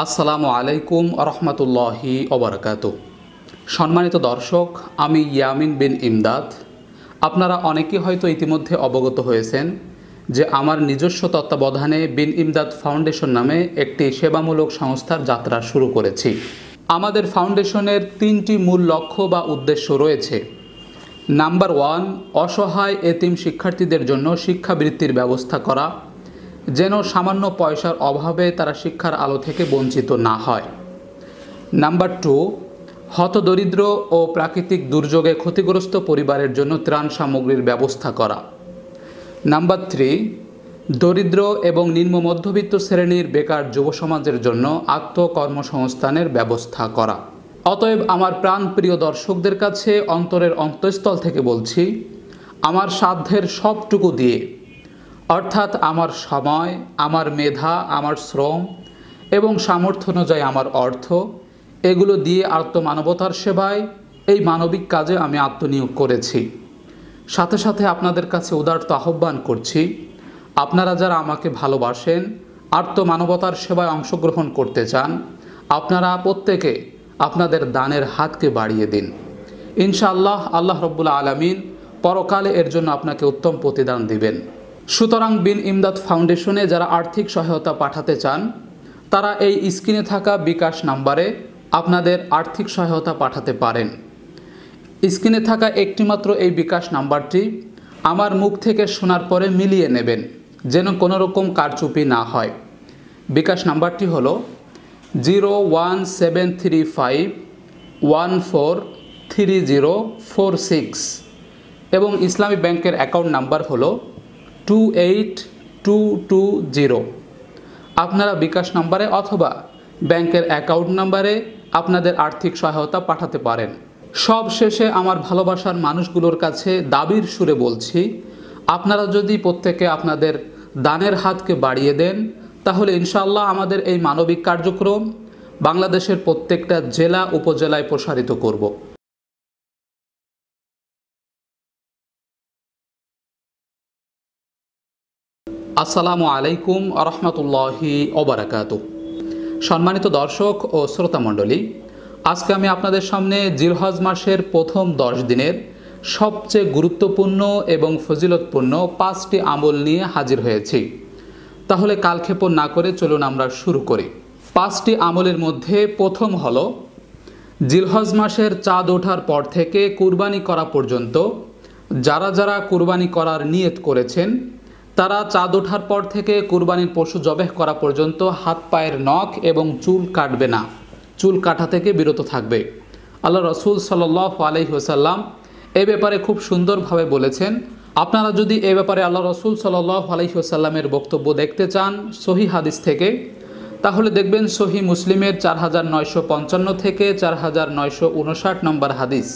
আসসালামু আলাইকুম রহমতুল্লাহি অবরকাত সম্মানিত দর্শক আমি ইয়ামিন বিন ইমদাদ আপনারা অনেকে হয়তো ইতিমধ্যে অবগত হয়েছেন যে আমার নিজস্ব তত্ত্বাবধানে বিন ইমদাদ ফাউন্ডেশন নামে একটি সেবামূলক সংস্থার যাত্রা শুরু করেছি আমাদের ফাউন্ডেশনের তিনটি মূল লক্ষ্য বা উদ্দেশ্য রয়েছে নাম্বার ওয়ান অসহায় এতিম শিক্ষার্থীদের জন্য শিক্ষাবৃত্তির ব্যবস্থা করা যেন সামান্য পয়সার অভাবে তারা শিক্ষার আলো থেকে বঞ্চিত না হয় নাম্বার টু হতদরিদ্র ও প্রাকৃতিক দুর্যোগে ক্ষতিগ্রস্ত পরিবারের জন্য ত্রাণ সামগ্রীর ব্যবস্থা করা নাম্বার থ্রি দরিদ্র এবং নিম্ন মধ্যবিত্ত শ্রেণীর বেকার যুব সমাজের জন্য আত্মকর্মসংস্থানের ব্যবস্থা করা অতএব আমার প্রাণ প্রিয় দর্শকদের কাছে অন্তরের অন্তঃস্থল থেকে বলছি আমার সাধ্যের সবটুকু দিয়ে অর্থাৎ আমার সময় আমার মেধা আমার শ্রম এবং সামর্থ্য অনুযায়ী আমার অর্থ এগুলো দিয়ে আত্মমানবতার সেবায় এই মানবিক কাজে আমি আত্মনিয়োগ করেছি সাথে সাথে আপনাদের কাছে উদার্ত আহ্বান করছি আপনারা যারা আমাকে ভালোবাসেন আত্মমানবতার সেবায় অংশগ্রহণ করতে চান আপনারা প্রত্যেকে আপনাদের দানের হাতকে বাড়িয়ে দিন ইনশাআল্লাহ আল্লাহ রব্বুল আলমিন পরকালে এর জন্য আপনাকে উত্তম প্রতিদান দিবেন সুতরাং বিন ইমদাদ ফাউন্ডেশনে যারা আর্থিক সহায়তা পাঠাতে চান তারা এই স্ক্রিনে থাকা বিকাশ নাম্বারে আপনাদের আর্থিক সহায়তা পাঠাতে পারেন স্ক্রিনে থাকা একটিমাত্র এই বিকাশ নাম্বারটি আমার মুখ থেকে শোনার পরে মিলিয়ে নেবেন যেন কোনো রকম কারচুপি না হয় বিকাশ নাম্বারটি হল zero one seven three five one four three zero four six এবং ইসলামী ব্যাংকের অ্যাকাউন্ট নাম্বার হলো two eight two two zero আপনারা বিকাশ নাম্বারে অথবা ব্যাংকের অ্যাকাউন্ট নাম্বারে আপনাদের আর্থিক সহায়তা পাঠাতে পারেন সব শেষে আমার ভালোবাসার মানুষগুলোর কাছে দাবির সুরে বলছি আপনারা যদি প্রত্যেকে আপনাদের দানের হাতকে বাড়িয়ে দেন তাহলে ইনশাল্লাহ আমাদের এই মানবিক কার্যক্রম বাংলাদেশের প্রত্যেকটা জেলা উপজেলায় প্রসারিত করব আসসালামু আলাইকুম আরহামতুল্লাহি ওবরাকাত সম্মানিত দর্শক ও শ্রোতামণ্ডলী আজকে আমি আপনাদের সামনে জিলহজ মাসের প্রথম দশ দিনের সবচেয়ে গুরুত্বপূর্ণ এবং ফজিলতপূর্ণ পাঁচটি আমল নিয়ে হাজির হয়েছি তাহলে কালক্ষেপণ না করে চলুন আমরা শুরু করি পাঁচটি আমলের মধ্যে প্রথম হল জিলহজ মাসের চাঁদ ওঠার পর থেকে কুরবানি করা পর্যন্ত যারা যারা কুরবানি করার নিয়ত করেছেন তারা চাঁদ ওঠার পর থেকে কুরবানির পশু জবেহ করা পর্যন্ত হাত পায়ের নখ এবং চুল কাটবে না চুল কাটা থেকে বিরত থাকবে আল্লাহ রসুল সাল্লাহ আলহিহসাল্লাম এ ব্যাপারে খুব সুন্দরভাবে বলেছেন আপনারা যদি এ ব্যাপারে আল্লাহ রসুল সাল্লাহ আলহিহসাল্লামের বক্তব্য দেখতে চান সহি হাদিস থেকে তাহলে দেখবেন সহি মুসলিমের চার হাজার নয়শো পঞ্চান্ন থেকে চার হাজার নয়শো উনষাট নম্বর হাদিস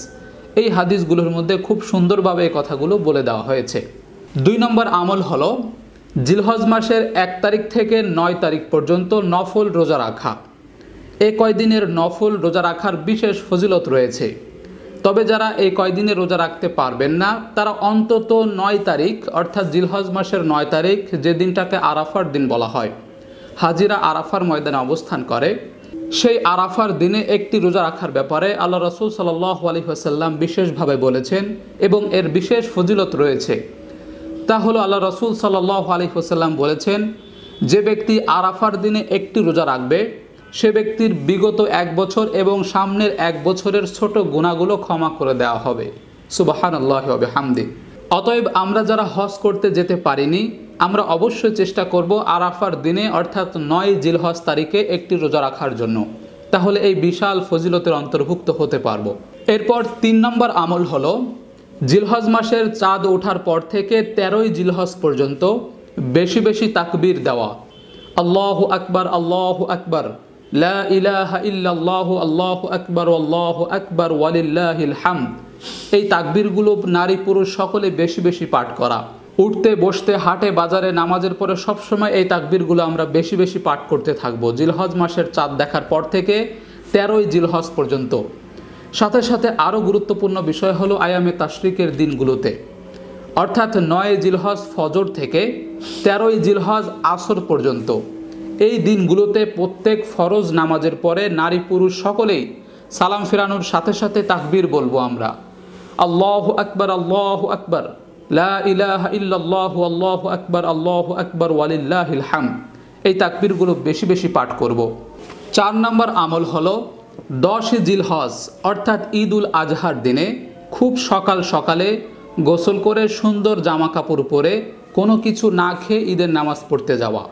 এই হাদিসগুলোর মধ্যে খুব সুন্দরভাবে এই কথাগুলো বলে দেওয়া হয়েছে দুই নম্বর আমল হলো জিলহজ মাসের এক তারিখ থেকে নয় তারিখ পর্যন্ত নফল রোজা রাখা এ কয়দিনের নফল রোজা রাখার বিশেষ ফজিলত রয়েছে তবে যারা এই কয়দিনে রোজা রাখতে পারবেন না তারা অন্তত নয় তারিখ অর্থাৎ জিলহজ মাসের নয় তারিখ যে দিনটাকে আরাফার দিন বলা হয় হাজিরা আরাফার ময়দানে অবস্থান করে সেই আরাফার দিনে একটি রোজা রাখার ব্যাপারে আল্লাহ রসুল সাল্লাহ আলী হাসাল্লাম বিশেষভাবে বলেছেন এবং এর বিশেষ ফজিলত রয়েছে তা হলো আল্লাহ রসুল সাল্লাহ আলহিহসাল্লাম বলেছেন যে ব্যক্তি আরাফার দিনে একটি রোজা রাখবে সে ব্যক্তির বিগত এক বছর এবং সামনের এক বছরের ছোট গুণাগুলো ক্ষমা করে দেওয়া হবে সুবাহান আল্লাহ হবে হামদি অতএব আমরা যারা হজ করতে যেতে পারিনি আমরা অবশ্যই চেষ্টা করব আরাফার দিনে অর্থাৎ নয় জিলহজ তারিখে একটি রোজা রাখার জন্য তাহলে এই বিশাল ফজিলতের অন্তর্ভুক্ত হতে পারবো এরপর তিন নম্বর আমল হলো জিলহজ মাসের চাঁদ ওঠার পর থেকে তেরোই জিলহজ পর্যন্ত বেশি বেশি তাকবির দেওয়া আল্লাহ আকবার আল্লাহ আকবার লা ইলাহা ইল্লাল্লাহু আল্লাহু আকবার আল্লাহু আকবার ওয়ালিল্লাহিল হামদ এই তাকবিরগুলো নারী পুরুষ সকলে বেশি বেশি পাঠ করা উঠতে বসতে হাটে বাজারে নামাজের পরে সবসময় এই তাকবিরগুলো আমরা বেশি বেশি পাঠ করতে থাকবো জিলহজ মাসের চাঁদ দেখার পর থেকে তেরোই জিলহজ পর্যন্ত সাথে সাথে আরও গুরুত্বপূর্ণ বিষয় হলো আয়ামে তাশরিকের দিনগুলোতে অর্থাৎ নয় জিলহজ ফজর থেকে তেরোই জিলহজ আসর পর্যন্ত এই দিনগুলোতে প্রত্যেক ফরজ নামাজের পরে নারী পুরুষ সকলেই সালাম ফেরানোর সাথে সাথে তাকবীর বলবো আমরা আল্লাহ আকবর আল্লাহ আকবর আল্লাহ আকবর আল্লাহ আকবর ওয়ালিল্লাহ হাম এই তাকবীরগুলো বেশি বেশি পাঠ করব চার নম্বর আমল হলো দশ জিলহজ অর্থাৎ ঈদ উল আজহার দিনে খুব সকাল সকালে গোসল করে সুন্দর জামা কাপড় পরে কোনো কিছু না খেয়ে ঈদের নামাজ পড়তে যাওয়া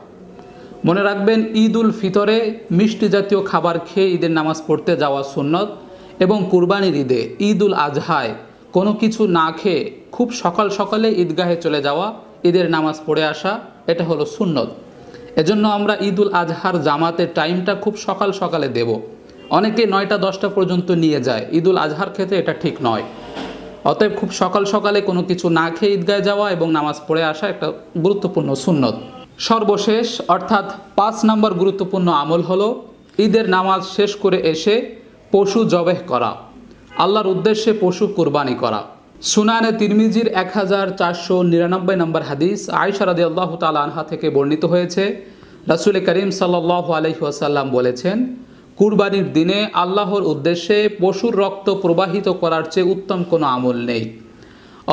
মনে রাখবেন ঈদ উল ফিতরে মিষ্টি জাতীয় খাবার খেয়ে ঈদের নামাজ পড়তে যাওয়া সুন্নত এবং কুরবানির ঈদে ঈদ উল আজহায় কোনো কিছু না খেয়ে খুব সকাল সকালে ঈদগাহে চলে যাওয়া ঈদের নামাজ পড়ে আসা এটা হলো সুন্নত এজন্য আমরা ঈদ উল আজহার জামাতের টাইমটা খুব সকাল সকালে দেবো অনেকে নয়টা দশটা পর্যন্ত নিয়ে যায় ঈদুল আজহার ক্ষেত্রে এটা ঠিক নয় অতএব খুব সকাল সকালে কোনো কিছু না খেয়ে ঈদগায় যাওয়া এবং নামাজ পড়ে আসা একটা গুরুত্বপূর্ণ সুন্নত সর্বশেষ অর্থাৎ পাঁচ নম্বর গুরুত্বপূর্ণ আমল হলো ঈদের নামাজ শেষ করে এসে পশু জবেহ করা আল্লাহর উদ্দেশ্যে পশু কুরবানি করা সুনানে তিরমিজির এক হাজার চারশো নিরানব্বই নম্বর হাদিস আয়সা আল্লাহ তাল আনহা থেকে বর্ণিত হয়েছে রাসুল করিম সাল্লাহ আসাল্লাম বলেছেন কুরবানির দিনে আল্লাহর উদ্দেশ্যে পশুর রক্ত প্রবাহিত করার চেয়ে উত্তম কোনো আমল নেই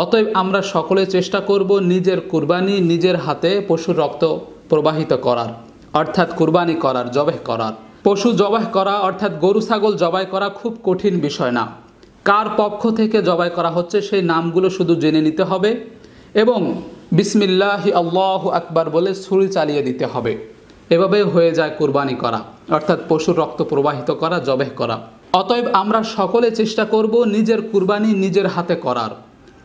অতএব আমরা সকলে চেষ্টা করব নিজের কুরবানি নিজের হাতে পশুর রক্ত প্রবাহিত করার অর্থাৎ কুরবানি করার জবাহ করার পশু জবাই করা অর্থাৎ গরু ছাগল জবাই করা খুব কঠিন বিষয় না কার পক্ষ থেকে জবাই করা হচ্ছে সেই নামগুলো শুধু জেনে নিতে হবে এবং বিসমিল্লাহ আল্লাহ আকবার বলে ছুরি চালিয়ে দিতে হবে এভাবে হয়ে যায় কুরবানি করা অর্থাৎ পশুর রক্ত প্রবাহিত করা জবেহ করা অতএব আমরা সকলে চেষ্টা করব নিজের কুরবানি নিজের হাতে করার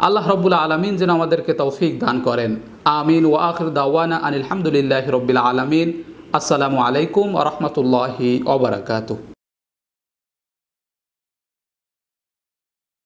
আল্লাহ রব্বুল্লা আলমিন যেন আমাদেরকে তৌফিক দান করেন আমিন ও আখর দাওয়ানা আনিলহামদুলিল্লাহ রব্বিল আলমিন আসসালামু আলাইকুম আ রহমতুল্লাহি